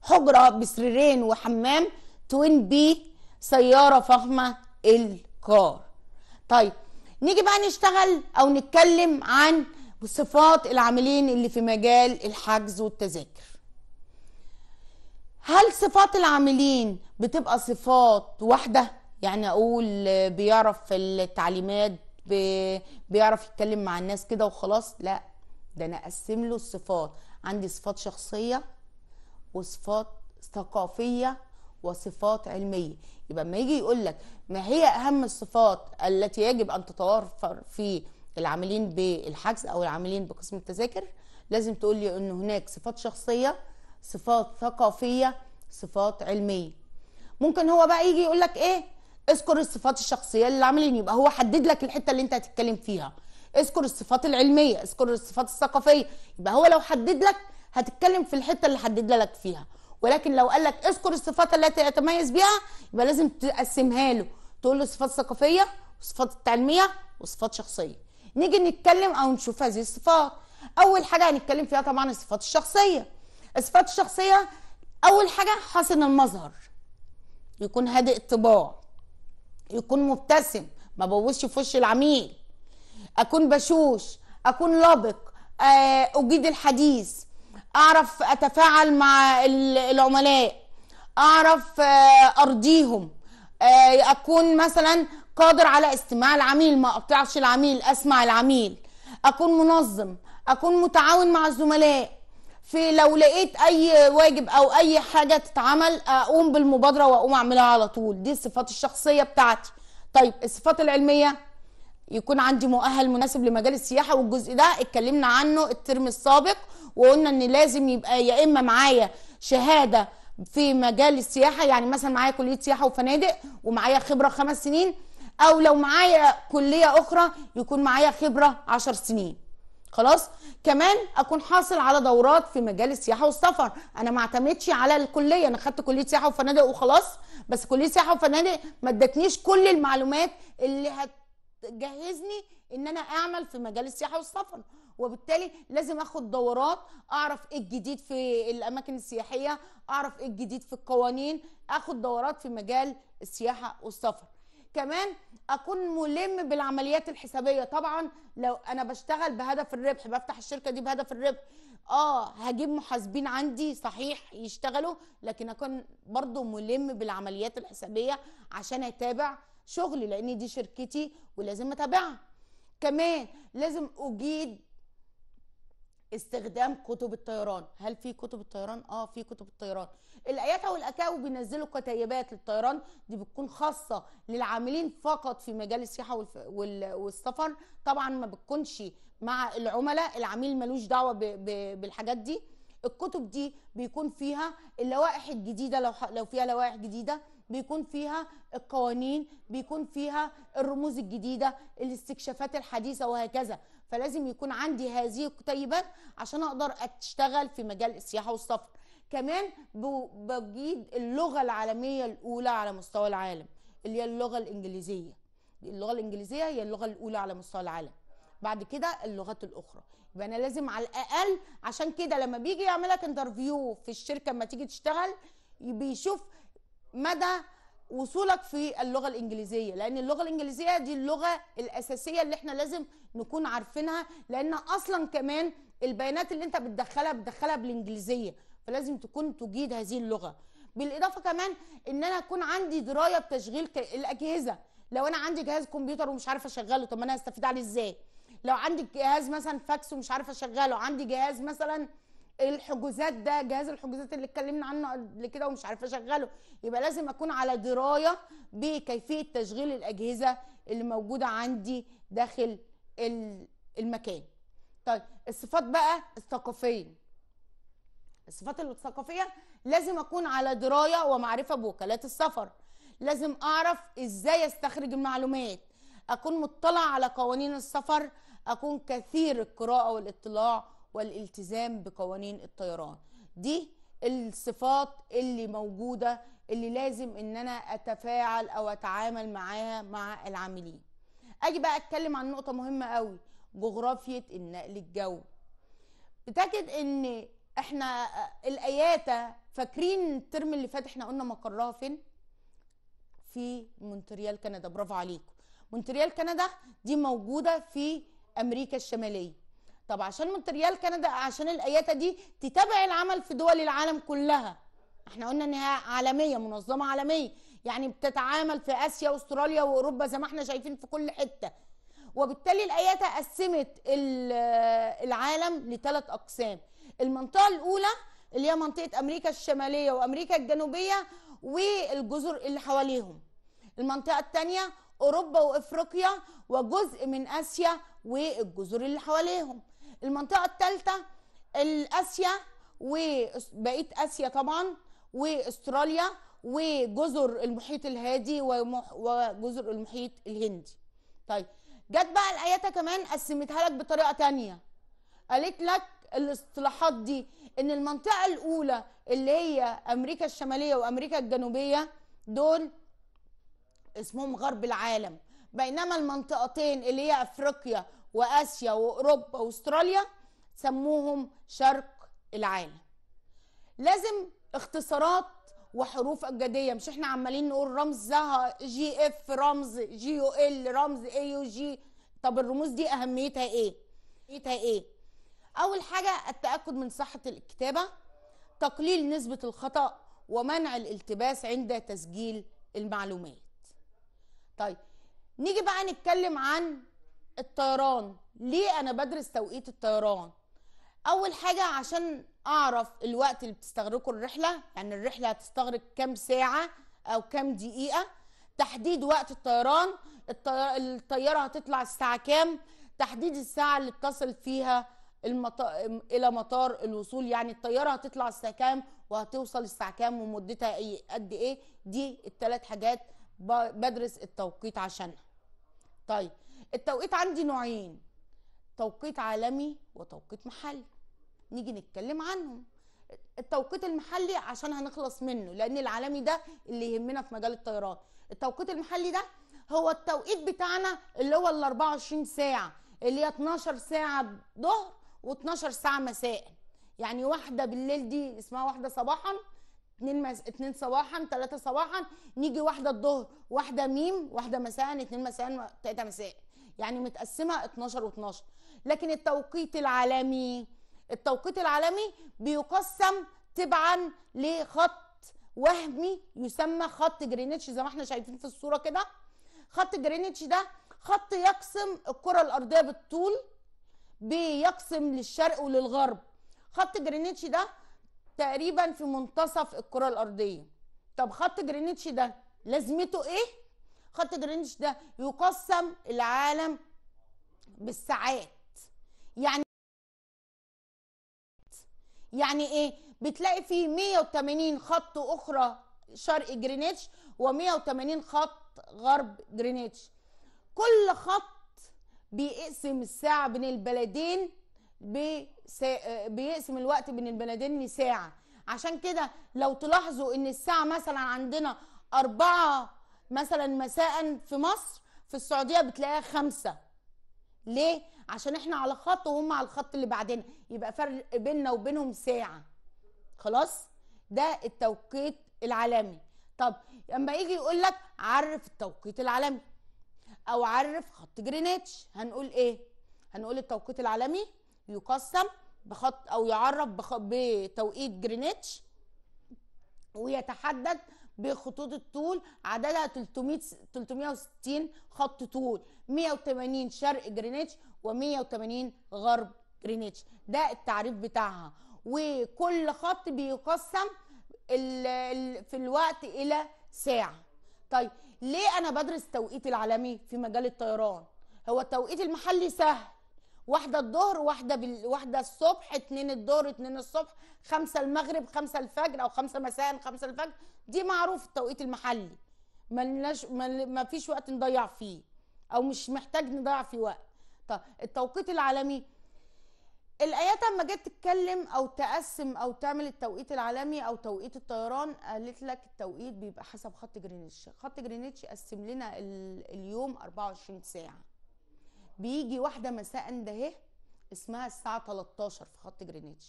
حجره بسريرين وحمام توين بي سياره فخمه الكار طيب نيجي بقى نشتغل او نتكلم عن صفات العاملين اللي في مجال الحجز والتذاكر هل صفات العاملين بتبقى صفات واحده يعني اقول بيعرف التعليمات بيعرف يتكلم مع الناس كده وخلاص لا ده انا اقسم له الصفات عندي صفات شخصيه وصفات ثقافيه وصفات علميه يبقى لما يجي يقول لك ما هي اهم الصفات التي يجب ان تتوفر في العاملين بالحجز او العاملين بقسم التذاكر لازم تقول لي ان هناك صفات شخصيه صفات ثقافيه صفات علميه ممكن هو بقى يجي يقول لك ايه اذكر الصفات الشخصيه للعاملين يبقى هو حدد لك الحته اللي انت هتتكلم فيها اذكر الصفات العلميه اذكر الصفات الثقافيه يبقى هو لو حدد لك هتتكلم في الحته اللي حدد لك فيها ولكن لو قال لك اذكر الصفات التي يتميز بها يبقى لازم تقسمها له تقول له صفات ثقافيه وصفات تعليميه وصفات شخصيه نيجي نتكلم او نشوف هذه الصفات اول حاجه هنتكلم فيها طبعا الصفات الشخصيه الصفات الشخصيه اول حاجه حسن المظهر يكون هادئ الطباع يكون مبتسم ما بوش في وش العميل اكون بشوش اكون لبق آه، اجيد الحديث اعرف اتفاعل مع العملاء اعرف آه، ارضيهم آه، اكون مثلا قادر على استماع العميل ما اقطعش العميل اسمع العميل اكون منظم اكون متعاون مع الزملاء في لو لقيت اي واجب او اي حاجه تتعمل اقوم بالمبادره واقوم اعملها على طول دي الصفات الشخصيه بتاعتي طيب الصفات العلميه يكون عندي مؤهل مناسب لمجال السياحه والجزء ده اتكلمنا عنه الترم السابق وقلنا ان لازم يبقى يا اما معايا شهاده في مجال السياحه يعني مثلا معايا كليه سياحه وفنادق ومعايا خبره خمس سنين او لو معايا كليه اخرى يكون معايا خبره عشر سنين خلاص كمان اكون حاصل على دورات في مجال السياحه والسفر انا ما اعتمدش على الكليه انا خدت كليه سياحه وفنادق وخلاص بس كليه سياحه وفنادق ما ادتنيش كل المعلومات اللي هتجهزني ان انا اعمل في مجال السياحه والسفر وبالتالي لازم اخد دورات اعرف ايه الجديد في الاماكن السياحيه اعرف ايه الجديد في القوانين اخد دورات في مجال السياحه والسفر كمان اكون ملم بالعمليات الحسابيه طبعا لو انا بشتغل بهدف الربح بفتح الشركه دي بهدف الربح اه هجيب محاسبين عندي صحيح يشتغلوا لكن اكون برضو ملم بالعمليات الحسابيه عشان اتابع شغلي لان دي شركتي ولازم اتابعها كمان لازم اجيد استخدام كتب الطيران هل في كتب الطيران اه في كتب الطيران الايات والاكاو بينزلوا كتيبات للطيران دي بتكون خاصه للعاملين فقط في مجال السياحه والسفر طبعا ما بتكونش مع العملاء العميل ملوش دعوه بـ بـ بالحاجات دي الكتب دي بيكون فيها اللوائح الجديده لو لو فيها لوائح جديده بيكون فيها القوانين بيكون فيها الرموز الجديده الاستكشافات الحديثه وهكذا فلازم يكون عندي هذه الكتيبات عشان اقدر اشتغل في مجال السياحه والسفر كمان بجيد اللغه العالميه الاولى على مستوى العالم اللي هي اللغه الانجليزيه اللغه الانجليزيه هي اللغه الاولى على مستوى العالم بعد كده اللغات الاخرى يبقى انا لازم على الاقل عشان كده لما بيجي يعملك انترفيو في الشركه ما تيجي تشتغل بيشوف مدى وصولك في اللغه الانجليزيه لان اللغه الانجليزيه دي اللغه الاساسيه اللي احنا لازم نكون عارفينها لان اصلا كمان البيانات اللي انت بتدخلها بتدخلها بالانجليزيه فلازم تكون تجيد هذه اللغه بالاضافه كمان ان انا اكون عندي درايه بتشغيل الاجهزه لو انا عندي جهاز كمبيوتر ومش عارفه اشغله طب انا هستفيد عليه ازاي لو عندي جهاز مثلا فاكس ومش عارفه اشغله عندي جهاز مثلا الحجوزات ده جهاز الحجوزات اللي اتكلمنا عنه قبل كده ومش عارفه اشغله يبقى لازم اكون على درايه بكيفيه تشغيل الاجهزه اللي موجوده عندي داخل المكان طيب الصفات بقى الثقافيه الصفات الثقافيه لازم اكون على درايه ومعرفه بوكالات السفر لازم اعرف ازاي استخرج المعلومات اكون مطلع على قوانين السفر اكون كثير القراءه والاطلاع والالتزام بقوانين الطيران دي الصفات اللي موجوده اللي لازم ان انا اتفاعل او اتعامل معاها مع العاملين اجي بقى اتكلم عن نقطه مهمه قوي جغرافيه النقل الجو بتجد ان احنا الاياتا فاكرين الترم اللي فات احنا قلنا مقرها فين في مونتريال كندا برافو عليكم مونتريال كندا دي موجوده في امريكا الشماليه طب عشان مونتريال كندا عشان الاياتا دي تتابع العمل في دول العالم كلها احنا قلنا انها عالميه منظمه عالميه يعني بتتعامل في اسيا واستراليا واوروبا زي ما احنا شايفين في كل حته وبالتالي الاياتا قسمت العالم لثلاث اقسام المنطقه الاولى اللي هي منطقه امريكا الشماليه وامريكا الجنوبيه والجزر اللي حواليهم المنطقه الثانيه اوروبا وافريقيا وجزء من اسيا والجزر اللي حواليهم المنطقه الثالثه الاسيا وبقيه اسيا طبعا واستراليا وجزر المحيط الهادي وجزر المحيط الهندي طيب جت بقى الايات كمان قسمتها لك بطريقه تانية قالت لك الاصطلاحات دي ان المنطقه الاولى اللي هي امريكا الشماليه وامريكا الجنوبيه دول اسمهم غرب العالم بينما المنطقتين اللي هي افريقيا واسيا واوروبا واستراليا سموهم شرق العالم لازم اختصارات وحروف ابجديه مش احنا عمالين نقول رمزها جي اف رمز جي او ال رمز اي يو جي طب الرموز دي اهميتها ايه اهميتها ايه اول حاجه التاكد من صحه الكتابه تقليل نسبه الخطا ومنع الالتباس عند تسجيل المعلومات طيب نيجي بقى نتكلم عن الطيران ليه انا بدرس توقيت الطيران اول حاجه عشان اعرف الوقت اللي بتستغرقه الرحله يعني الرحله هتستغرق كام ساعه او كام دقيقه تحديد وقت الطيران الطياره هتطلع الساعه كام تحديد الساعه اللي اتصل فيها المطار الى مطار الوصول يعني الطياره هتطلع الساعه كام وهتوصل الساعه كام ومدتها ايه قد ايه دي الثلاث حاجات بدرس التوقيت عشانها طيب التوقيت عندي نوعين توقيت عالمي وتوقيت محلي نيجي نتكلم عنهم التوقيت المحلي عشان هنخلص منه لان العالمي ده اللي يهمنا في مجال الطيران التوقيت المحلي ده هو التوقيت بتاعنا اللي هو ال 24 ساعه اللي هي 12 ساعه ظهر و12 ساعه مساء يعني واحده بالليل دي اسمها واحده صباحا اتنين, مس... اتنين صباحا تلاتة صباحا نيجي واحدة الظهر واحدة ميم واحدة مساء اتنين مساء تلاتة مساء يعني متقسمه 12 و12 لكن التوقيت العالمي التوقيت العالمي بيقسم تبعا لخط وهمي يسمى خط جرينتش زي ما احنا شايفين في الصوره كده خط جرينتش ده خط يقسم الكره الارضيه بالطول بيقسم للشرق وللغرب خط جرينتش ده تقريبا في منتصف الكره الارضيه طب خط جرينتش ده لازمته ايه خط جرينتش ده يقسم العالم بالساعات يعني يعني ايه بتلاقي فيه 180 خط اخرى شرق جرينتش و180 خط غرب جرينتش كل خط بيقسم الساعه بين البلدين بسا... بيقسم الوقت بين البلدين لساعه عشان كده لو تلاحظوا ان الساعه مثلا عندنا 4 مثلا مساء في مصر في السعوديه بتلاقيها خمسة ليه عشان احنا على خط وهم على الخط اللي بعدنا يبقى فرق بيننا وبينهم ساعه خلاص ده التوقيت العالمي طب اما يجي يقول لك عرف التوقيت العالمي او عرف خط جرينتش هنقول ايه هنقول التوقيت العالمي يقسم بخط او يعرف بتوقيت جرينتش ويتحدد بخطوط الطول عددها 300 360 خط طول 180 شرق جرينتش و180 غرب جرينتش ده التعريف بتاعها وكل خط بيقسم في الوقت الى ساعه طيب ليه انا بدرس توقيت العالمي في مجال الطيران هو التوقيت المحلي سهل واحده الظهر واحده بال... واحده الصبح اتنين الظهر اتنين الصبح خمسة المغرب خمسة الفجر او خمسة مساء خمسة الفجر دي معروف التوقيت المحلي ملناش ما فيش وقت نضيع فيه او مش محتاج نضيع فيه وقت طب التوقيت العالمي الايات اما جت تتكلم او تقسم او تعمل التوقيت العالمي او توقيت الطيران قالت لك التوقيت بيبقى حسب خط جرينتش خط جرينتش قسم لنا اليوم 24 ساعه بيجي واحده مساء ده اسمها الساعه 13 في خط جرينيتش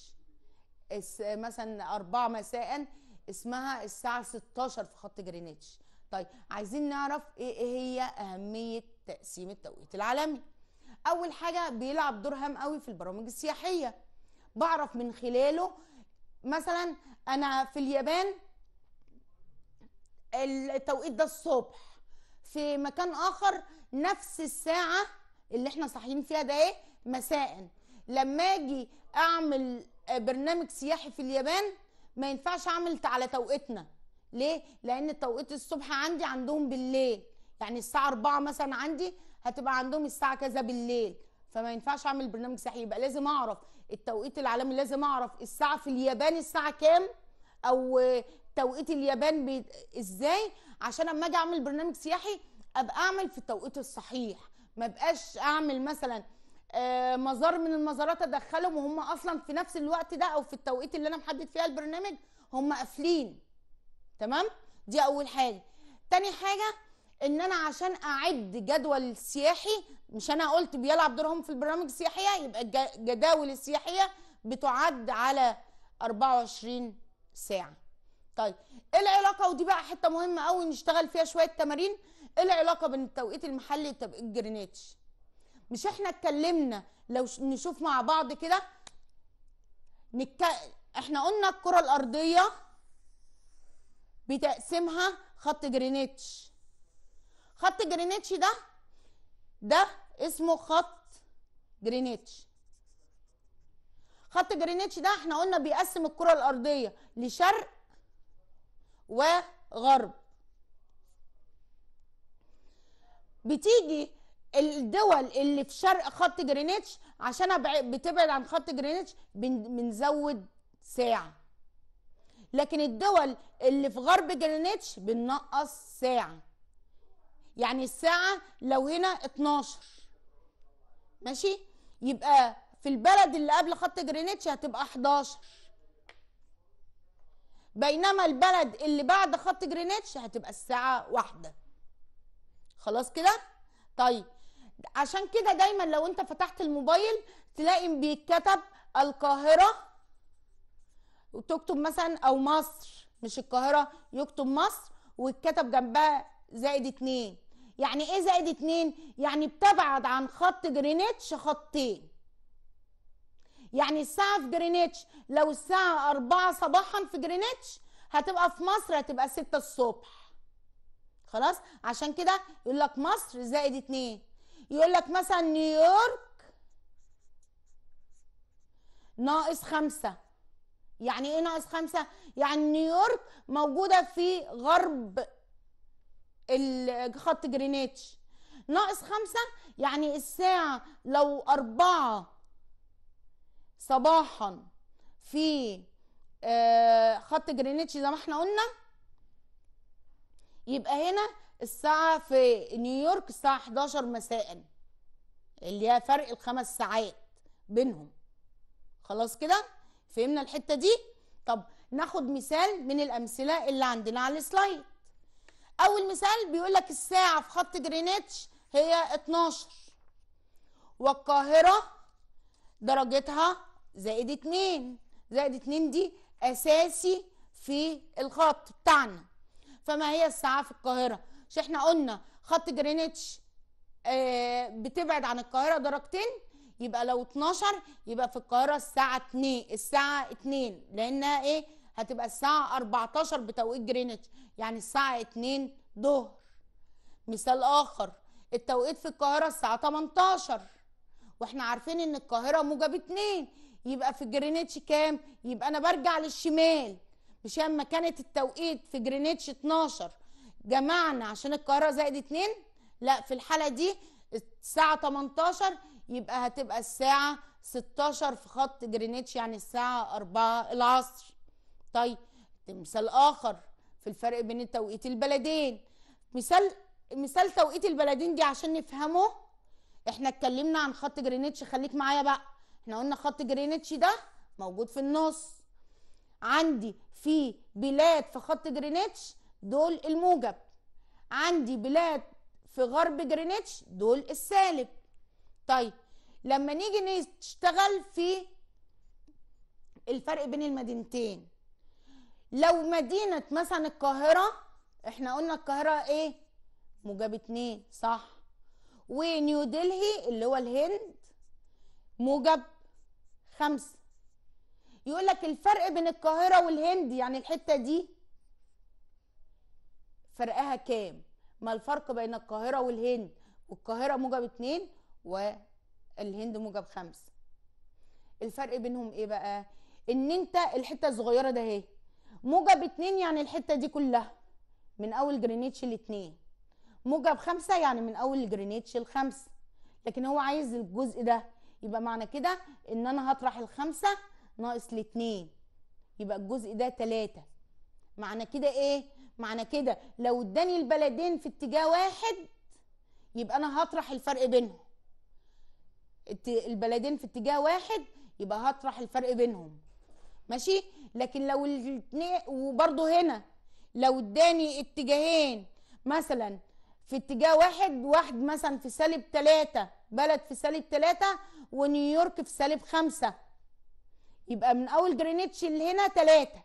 مثلا 4 مساء اسمها الساعه 16 في خط جرينيتش طيب عايزين نعرف ايه هي اهميه تقسيم التوقيت العالمي اول حاجه بيلعب دور هام قوي في البرامج السياحيه بعرف من خلاله مثلا انا في اليابان التوقيت ده الصبح في مكان اخر نفس الساعه اللي احنا صاحيين فيها ده ايه مساء لما اجي اعمل آه، برنامج سياحي في اليابان ما ينفعش اعمل على توقيتنا ليه لان توقيت الصبح عندي عندهم بالليل يعني الساعه 4 مثلا عندي هتبقى عندهم الساعه كذا بالليل فما ينفعش اعمل برنامج سياحي يبقى لازم اعرف التوقيت العالمي لازم اعرف الساعه في اليابان الساعه كام او آه، توقيت اليابان بي... ازاي عشان اما اجي اعمل برنامج سياحي ابقى اعمل في التوقيت الصحيح ما بقاش اعمل مثلا آه، مزار من المزارات ادخلهم وهم اصلا في نفس الوقت ده او في التوقيت اللي انا محدد فيها البرنامج هم قافلين تمام دي اول حاجه تاني حاجه ان انا عشان اعد جدول سياحي مش انا قلت بيلعب دورهم في البرامج السياحيه يبقى الجداول السياحيه بتعد على 24 ساعه طيب ايه العلاقه ودي بقى حته مهمه قوي نشتغل فيها شويه تمارين ايه العلاقه بين التوقيت المحلي والتوقيت الجرينيتش مش احنا اتكلمنا لو نشوف مع بعض كده نتك... احنا قلنا الكره الارضيه بتقسمها خط جرينيتش خط جرينيتش ده ده اسمه خط جرينيتش خط جرينيتش ده احنا قلنا بيقسم الكره الارضيه لشرق وغرب بتيجي الدول اللي في شرق خط جرينتش عشان بتبعد عن خط جرينتش بنزود ساعة لكن الدول اللي في غرب جرينتش بننقص ساعة يعني الساعة لو هنا 12 ماشي يبقى في البلد اللي قبل خط جرينتش هتبقى 11 بينما البلد اللي بعد خط جرينتش هتبقى الساعة واحدة خلاص كده طيب عشان كده دايما لو انت فتحت الموبايل تلاقي بيتكتب القاهره وتكتب مثلا او مصر مش القاهره يكتب مصر ويتكتب جنبها زائد اتنين يعني ايه زائد اتنين يعني بتبعد عن خط جرينتش خطين يعني الساعة في جرينتش لو الساعة أربعة صباحا في جرينتش هتبقى في مصر هتبقى ستة الصبح خلاص عشان كده يقول لك مصر زائد اتنين يقول لك مثلا نيويورك ناقص خمسة يعني ايه ناقص خمسة؟ يعني نيويورك موجودة في غرب خط جرينيتش ناقص خمسة يعني الساعة لو أربعة صباحا في آه، خط جرينيتش زي ما احنا قلنا يبقى هنا الساعة في نيويورك الساعة 11 مساء اللي هي فرق الخمس ساعات بينهم خلاص كده فهمنا الحتة دي طب ناخد مثال من الأمثلة اللي عندنا على السلايد أول مثال بيقولك الساعة في خط جرينتش هي 12 والقاهرة درجتها زائد 2 زائد 2 دي أساسي في الخط بتاعنا فما هي الساعه في القاهره مش احنا قلنا خط جرينتش آه، بتبعد عن القاهره درجتين يبقى لو 12 يبقى في القاهره الساعه 2 الساعه 2 لانها ايه هتبقى الساعه 14 بتوقيت جرينتش يعني الساعه 2 ظهر مثال اخر التوقيت في القاهره الساعه 18 واحنا عارفين ان القاهره موجب 2 يبقى في جرينتش كام يبقى انا برجع للشمال مش اما كانت التوقيت في جرينيتش 12 جمعنا عشان القاهره زائد 2 لا في الحاله دي الساعه 18 يبقى هتبقى الساعه 16 في خط جرينيتش يعني الساعه 4 العصر طيب مثال اخر في الفرق بين توقيت البلدين مثال مثال توقيت البلدين دي عشان نفهمه احنا اتكلمنا عن خط جرينيتش خليك معايا بقى احنا قلنا خط جرينيتش ده موجود في النص عندي في بلاد في خط جرينتش دول الموجب عندي بلاد في غرب جرينتش دول السالب طيب لما نيجي نشتغل في الفرق بين المدينتين لو مدينة مثلا القاهرة احنا قلنا القاهرة ايه موجب اتنين صح ونيو دلهي اللي هو الهند موجب خمسة يقول لك الفرق بين القاهره والهند يعني الحته دي فرقها كام ما الفرق بين القاهره والهند والقاهره موجب اتنين والهند موجب خمسة الفرق بينهم ايه بقى ان انت الحته الصغيره ده اهي موجب اتنين يعني الحته دي كلها من اول جرينيتش الاتنين موجب خمسة يعني من اول جرينيتش الخمسة لكن هو عايز الجزء ده يبقى معنى كده ان انا هطرح الخمسه ناقص الاتنين يبقى الجزء ده تلاتة معنى كده ايه معنى كده لو اداني البلدين في اتجاه واحد يبقى انا هطرح الفرق بينهم البلدين في اتجاه واحد يبقى هطرح الفرق بينهم ماشي لكن لو الاتنين وبرده هنا لو اداني اتجاهين مثلا في اتجاه واحد واحد مثلا في سالب تلاتة بلد في سالب تلاتة ونيويورك في سالب خمسة يبقى من اول جرينتش لهنا تلاتة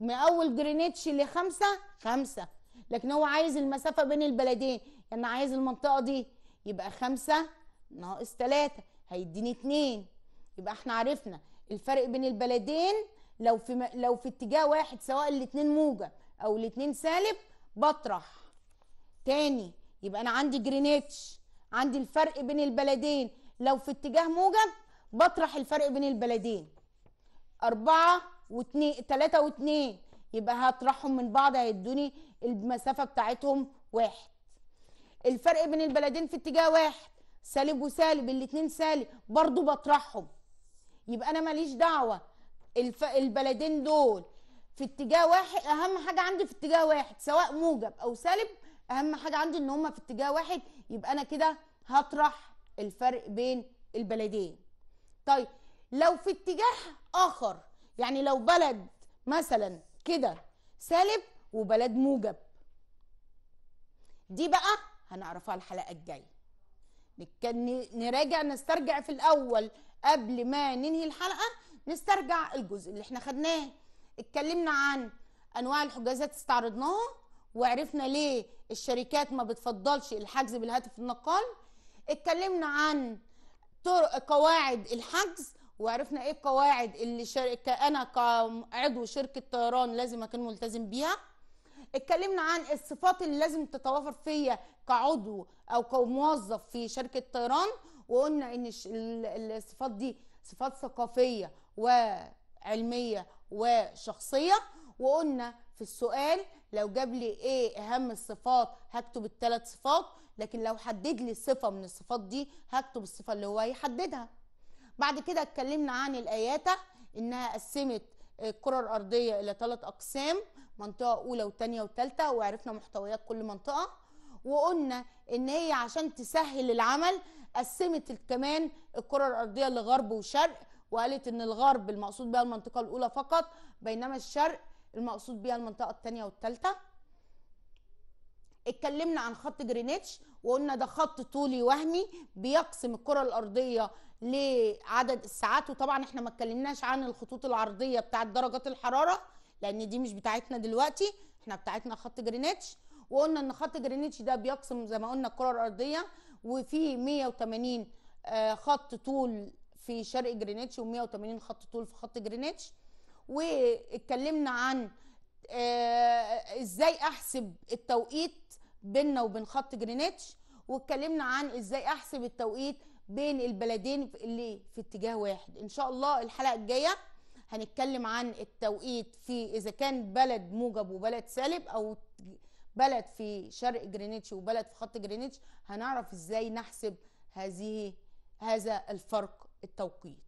من اول جرينتش لخمسة خمسة لكن هو عايز المسافة بين البلدين يعني عايز المنطقة دي يبقى خمسة ناقص تلاتة هيديني اتنين يبقى احنا عرفنا الفرق بين البلدين لو في م... لو في اتجاه واحد سواء الاتنين موجب او الاتنين سالب بطرح تاني يبقى انا عندي جرينتش عندي الفرق بين البلدين لو في اتجاه موجب بطرح الفرق بين البلدين أربعة واتنين تلاتة واتنين يبقى هطرحهم من بعض هيدوني المسافة بتاعتهم واحد الفرق بين البلدين في اتجاه واحد سالب وسالب الاتنين سالب برضو بطرحهم يبقى أنا ماليش دعوة الف... البلدين دول في اتجاه واحد أهم حاجة عندي في اتجاه واحد سواء موجب أو سالب أهم حاجة عندي إن هما في اتجاه واحد يبقى أنا كده هطرح الفرق بين البلدين طيب لو في اتجاه اخر يعني لو بلد مثلا كده سالب وبلد موجب دي بقى هنعرفها الحلقه الجايه نراجع نسترجع في الاول قبل ما ننهي الحلقه نسترجع الجزء اللي احنا خدناه اتكلمنا عن انواع الحجازات استعرضناها وعرفنا ليه الشركات ما بتفضلش الحجز بالهاتف النقال اتكلمنا عن قواعد الحجز وعرفنا ايه القواعد اللي شركة انا كعضو شركة طيران لازم اكون ملتزم بيها اتكلمنا عن الصفات اللي لازم تتوافر فيا كعضو او كموظف في شركة طيران وقلنا ان الصفات دي صفات ثقافية وعلمية وشخصية وقلنا في السؤال لو جاب لي ايه اهم الصفات هكتب الثلاث صفات لكن لو حدد لي صفة من الصفات دي هكتب الصفة اللي هو هيحددها بعد كده اتكلمنا عن الاياته انها قسمت آه، الكرة الأرضية إلى ثلاث أقسام منطقة أولى وثانية وثالثة وعرفنا محتويات كل منطقة وقلنا إن هي عشان تسهل العمل قسمت كمان الكرة الأرضية لغرب وشرق وقالت إن الغرب المقصود بها المنطقة الأولى فقط بينما الشرق المقصود بها المنطقة الثانية والثالثة اتكلمنا عن خط جرينتش وقلنا ده خط طولي وهمي بيقسم الكرة الأرضية لعدد الساعات وطبعا احنا ما اتكلمناش عن الخطوط العرضيه بتاعه درجات الحراره لان دي مش بتاعتنا دلوقتي احنا بتاعتنا خط جرينتش وقلنا ان خط جرينتش ده بيقسم زي ما قلنا الكره الارضيه وفي 180 آه، خط طول في شرق جرينتش و180 خط طول في خط جرينتش واتكلمنا عن آه، ازاي احسب التوقيت بيننا وبين خط جرينتش واتكلمنا عن ازاي احسب التوقيت بين البلدين اللي في اتجاه واحد ان شاء الله الحلقه الجايه هنتكلم عن التوقيت في اذا كان بلد موجب وبلد سالب او بلد في شرق جرينتش وبلد في خط جرينتش هنعرف ازاي نحسب هذه هذا الفرق التوقيت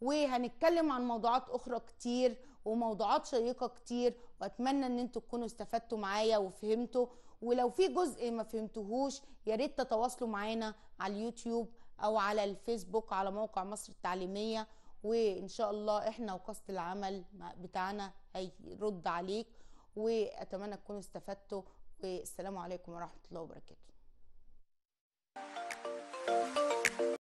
وهنتكلم عن موضوعات اخرى كتير وموضوعات شيقه كتير واتمنى ان انتوا تكونوا استفدتوا معايا وفهمتوا ولو في جزء ما فهمتوهوش يا ريت تتواصلوا معانا على اليوتيوب او على الفيسبوك على موقع مصر التعليميه وان شاء الله احنا وقصه العمل بتاعنا هيرد عليك واتمنى تكونوا استفدتوا والسلام عليكم ورحمه الله وبركاته